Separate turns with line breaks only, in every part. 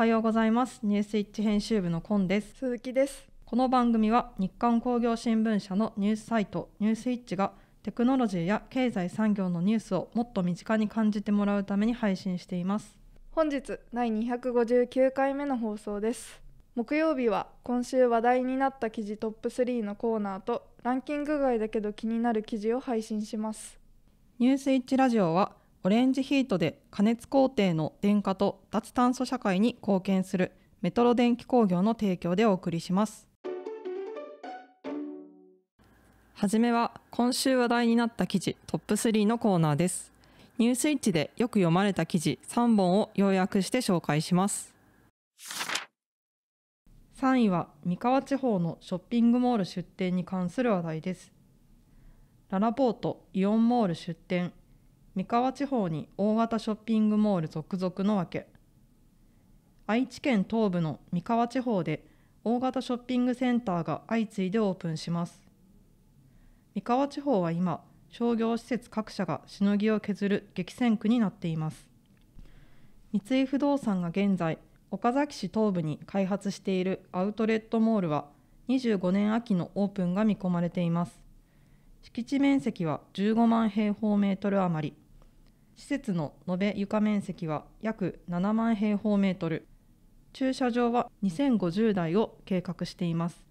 おはようございますニュースイッチ編集部のコンです鈴木ですこの番組は日刊工業新聞社のニュースサイトニュースイッチがテクノロジーや経済産業のニュースをもっと身近に感じてもらうために配信しています
本日第259回目の放送です木曜日は今週話題になった記事トップ3のコーナーとランキング外だけど気になる記事を配信しますニュー
スイッチラジオはオレンジヒートで加熱工程の電化と脱炭素社会に貢献するメトロ電気工業の提供でお送りしますはじめは今週話題になった記事トップ3のコーナーですニュースイッチでよく読まれた記事3本を要約して紹介します3位は三河地方のショッピングモール出店に関する話題ですララポートイオンモール出店三河地方に大型ショッピングモール続々のわけ愛知県東部の三河地方で大型ショッピングセンターが相次いでオープンします三河地方は今商業施設各社がしのぎを削る激戦区になっています三井不動産が現在岡崎市東部に開発しているアウトレットモールは25年秋のオープンが見込まれています敷地面積は15万平方メートル余り施設の延べ床面積は約7万平方メートル駐車場は2050台を計画しています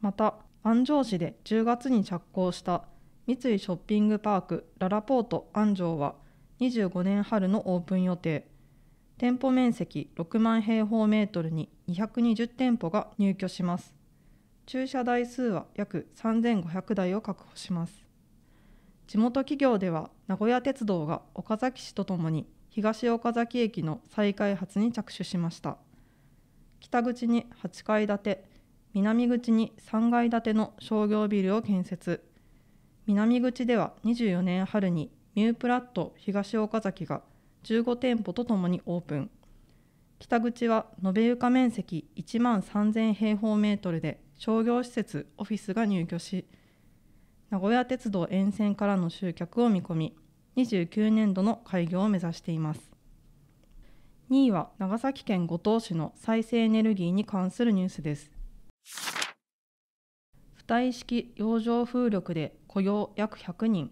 また安城市で10月に着工した三井ショッピングパークララポート安城は25年春のオープン予定店舗面積6万平方メートルに220店舗が入居します駐車台数は約3500台を確保します地元企業では名古屋鉄道が岡崎市とともに東岡崎駅の再開発に着手しました北口に8階建て南口に3階建ての商業ビルを建設南口では24年春にミュープラット東岡崎が15店舗とともにオープン北口は延べ床面積1万3000平方メートルで商業施設オフィスが入居し名古屋鉄道沿線からの集客を見込み29年度の開業を目指しています2位は長崎県五島市の再生エネルギーに関するニュースです付帯式洋上風力で雇用約100人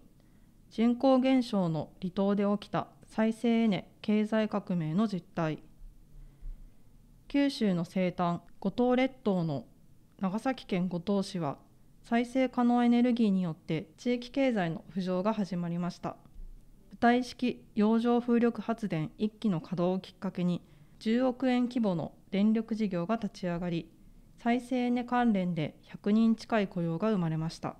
人口減少の離島で起きた再生エネ経済革命の実態九州の西端五島列島の長崎県五島市は再生可能エネルギーによって地域経済の浮上が始まりました舞台式洋上風力発電1基の稼働をきっかけに10億円規模の電力事業が立ち上がり再生エネ関連で100人近い雇用が生まれました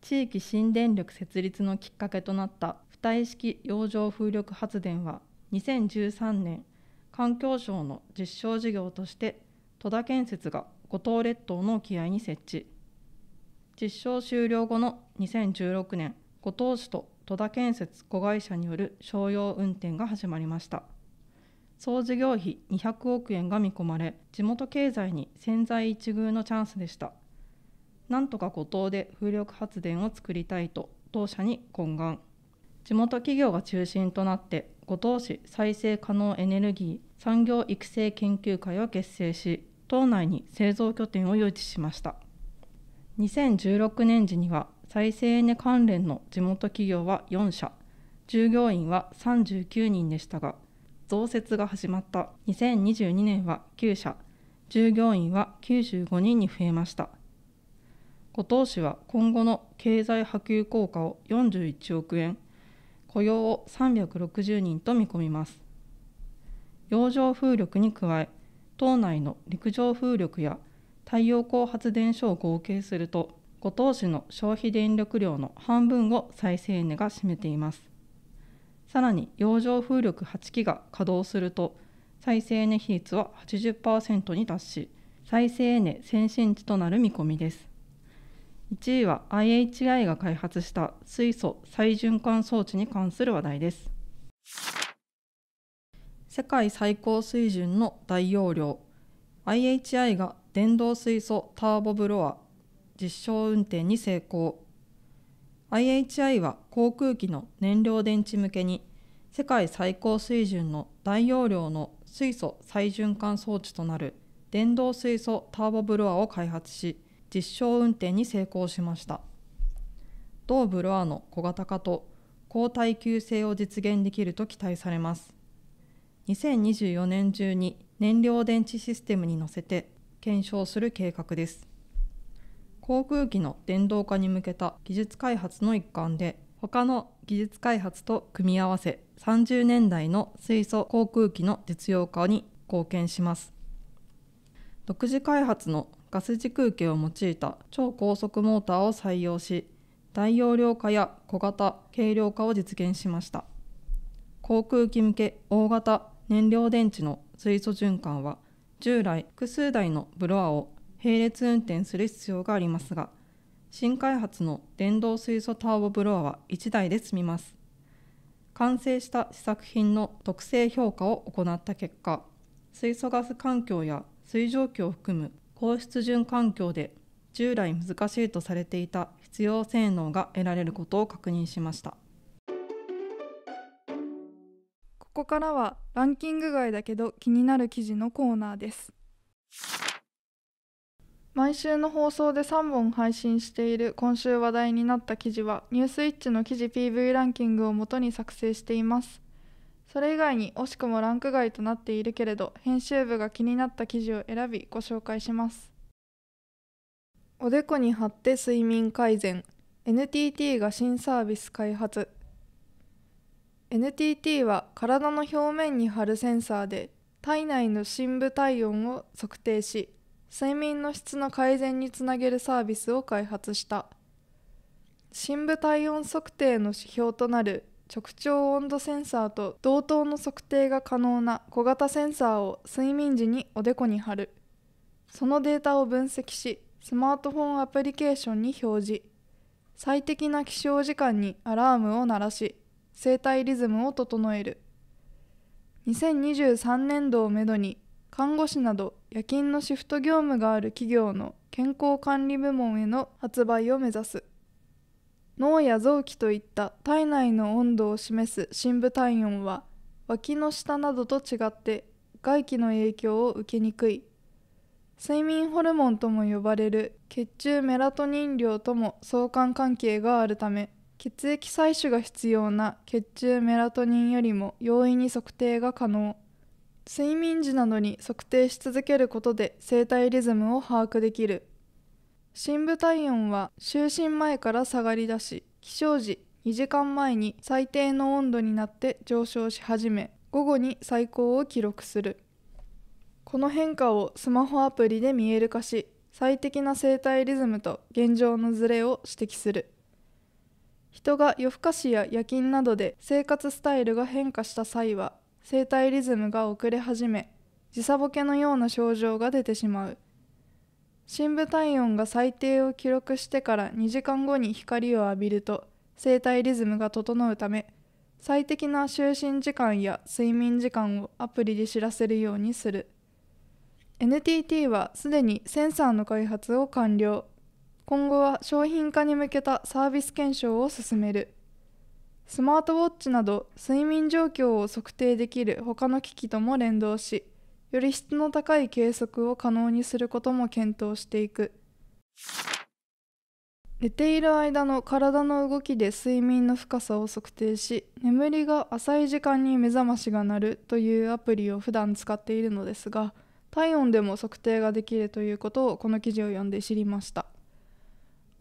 地域新電力設立のきっかけとなった浮体式洋上風力発電は2013年環境省の実証事業として戸田建設が五島列島の沖合に設置実証終了後の2016年五島市と戸田建設子会社による商用運転が始まりました総事業費200億円が見込まれ地元経済に千載一遇のチャンスでしたなんとか五島で風力発電を作りたいと当社に懇願地元企業が中心となって五島市再生可能エネルギー産業育成研究会を結成し島内に製造拠点を誘致しました2016年時には再生エネ関連の地元企業は4社従業員は39人でしたが増設が始まった2022年は9社従業員は95人に増えました五島市は今後の経済波及効果を41億円雇用を360人と見込みます洋上風力に加え島内の陸上風力や太陽光発電所を合計すると五島市の消費電力量の半分を再生エネが占めていますさらに洋上風力8基が稼働すると再生エネ比率は80%に達し再生エネ先進地となる見込みです1位は IHI が開発した水素再循環装置に関する話題です。世界最高水準の大容量 IHI が電動水素ターボブロア実証運転に成功 IHI は航空機の燃料電池向けに世界最高水準の大容量の水素再循環装置となる電動水素ターボブロアを開発し実証運転に成功しました同ブロアの小型化と高耐久性を実現できると期待されます2024年中に燃料電池システムに乗せて検証する計画です航空機の電動化に向けた技術開発の一環で他の技術開発と組み合わせ30年代の水素航空機の実用化に貢献します独自開発のガス軸受を用いた超高速モーターを採用し大容量化や小型軽量化を実現しました航空機向け大型燃料電池の水素循環は従来複数台のブロアを並列運転する必要がありますが新開発の電動水素ターボブロアは1台で済みます完成した試作品の特性評価を行った結果水素ガス環境や水蒸気を含む高湿潤環境で従来難しいとされていた必要性能が得られることを確認しました。
ここからはランキング外だけど気になる記事のコーナーです毎週の放送で3本配信している今週話題になった記事は「ニュースイッチの記事 PV ランキングをもとに作成していますそれ以外に惜しくもランク外となっているけれど編集部が気になった記事を選びご紹介しますおでこに貼って睡眠改善 NTT が新サービス開発 NTT は体の表面に貼るセンサーで体内の深部体温を測定し睡眠の質の改善につなげるサービスを開発した深部体温測定の指標となる直腸温度センサーと同等の測定が可能な小型センサーを睡眠時におでこに貼るそのデータを分析しスマートフォンアプリケーションに表示最適な起床時間にアラームを鳴らし生体リズムを整える2023年度をめどに看護師など夜勤のシフト業務がある企業の健康管理部門への発売を目指す脳や臓器といった体内の温度を示す深部体温は脇の下などと違って外気の影響を受けにくい睡眠ホルモンとも呼ばれる血中メラトニン量とも相関関係があるため血液採取が必要な血中メラトニンよりも容易に測定が可能睡眠時などに測定し続けることで生体リズムを把握できる深部体温は就寝前から下がりだし起床時2時間前に最低の温度になって上昇し始め午後に最高を記録するこの変化をスマホアプリで見える化し最適な生体リズムと現状のズレを指摘する人が夜更かしや夜勤などで生活スタイルが変化した際は生体リズムが遅れ始め時差ボケのような症状が出てしまう深部体温が最低を記録してから2時間後に光を浴びると生体リズムが整うため最適な就寝時間や睡眠時間をアプリで知らせるようにする NTT はすでにセンサーの開発を完了今後は商品化に向けたサービス検証を進めるスマートウォッチなど睡眠状況を測定できる他の機器とも連動しより質の高い計測を可能にすることも検討していく寝ている間の体の動きで睡眠の深さを測定し眠りが浅い時間に目覚ましが鳴るというアプリを普段使っているのですが体温でも測定ができるということをこの記事を読んで知りました。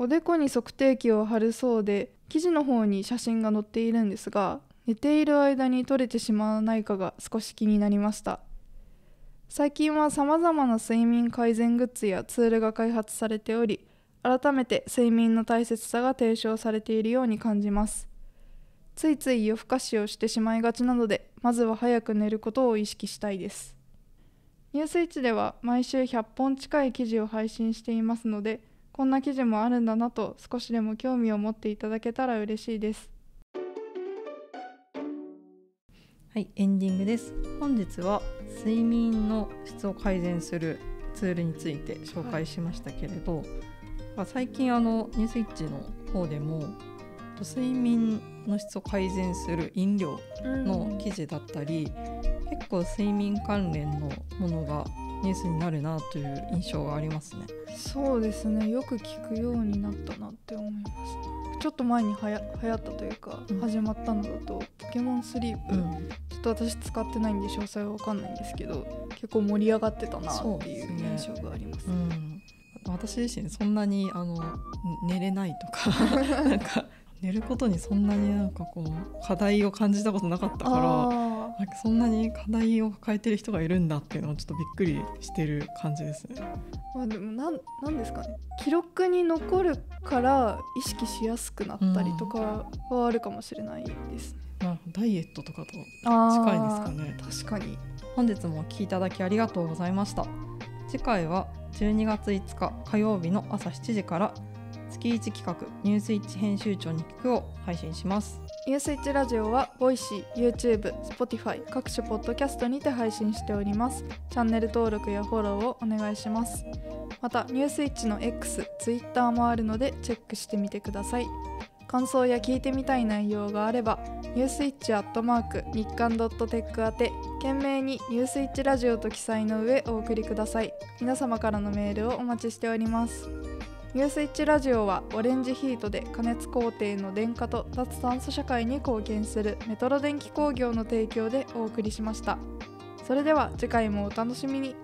おでこに測定器を貼るそうで記事の方に写真が載っているんですが寝ている間に取れてしまわないかが少し気になりました最近はさまざまな睡眠改善グッズやツールが開発されており改めて睡眠の大切さが提唱されているように感じますついつい夜更かしをしてしまいがちなのでまずは早く寝ることを意識したいですニュースイッチでは毎週100本近い記事を配信していますのでこんな記事もあるんだなと少しでも興味を持っていただけたら嬉しいです
はいエンディングです本日は睡眠の質を改善するツールについて紹介しましたけれど、はいまあ、最近あのニュースイッチの方でも睡眠の質を改善する飲料の記事だったり、うん、結構睡眠関連のものがニュースになるなという印象がありますね
そうですねよく聞くようになったなって思います、ちょっと前にはや流行ったというか、始まったのだと「ポケモンスリープ、うん、ちょっと私使ってないんで詳細は分かんないんですけど結構盛り上がってたなっていう印象があります、ねねうん、私自身そんなにあの
寝れないとか なんか寝ることにそんなになんかこう課題を感じたことなかったからなんかそん
なに課題を
抱えてる人がいるんだっていうのはちょっとびっくりしてる感じですね。
まあ、でもなんなんですかね記録に残るから意識しやすくなったりとかはあるかもしれないですね。
うん、ダイエットとかと近いですかね。確かに本日もお聞きいただきありがとうございました。次回は12月5日火曜日の朝7時から月1企画「ニュースイッチ編集長に聞く」を配信します。
ニュースイッチラジオは、ボイシー、YouTube、Spotify、各種ポッドキャストにて配信しております。チャンネル登録やフォローをお願いします。また、ニュースイッチの X、Twitter もあるので、チェックしてみてください。感想や聞いてみたい内容があれば、ニュースイッチアットマーク日刊ドットテック宛て、懸命にニュースイッチラジオと記載の上お送りください。皆様からのメールをお待ちしております。ニュースイッチラジオはオレンジヒートで加熱工程の電化と脱炭素社会に貢献するメトロ電気工業の提供でお送りしましたそれでは次回もお楽しみに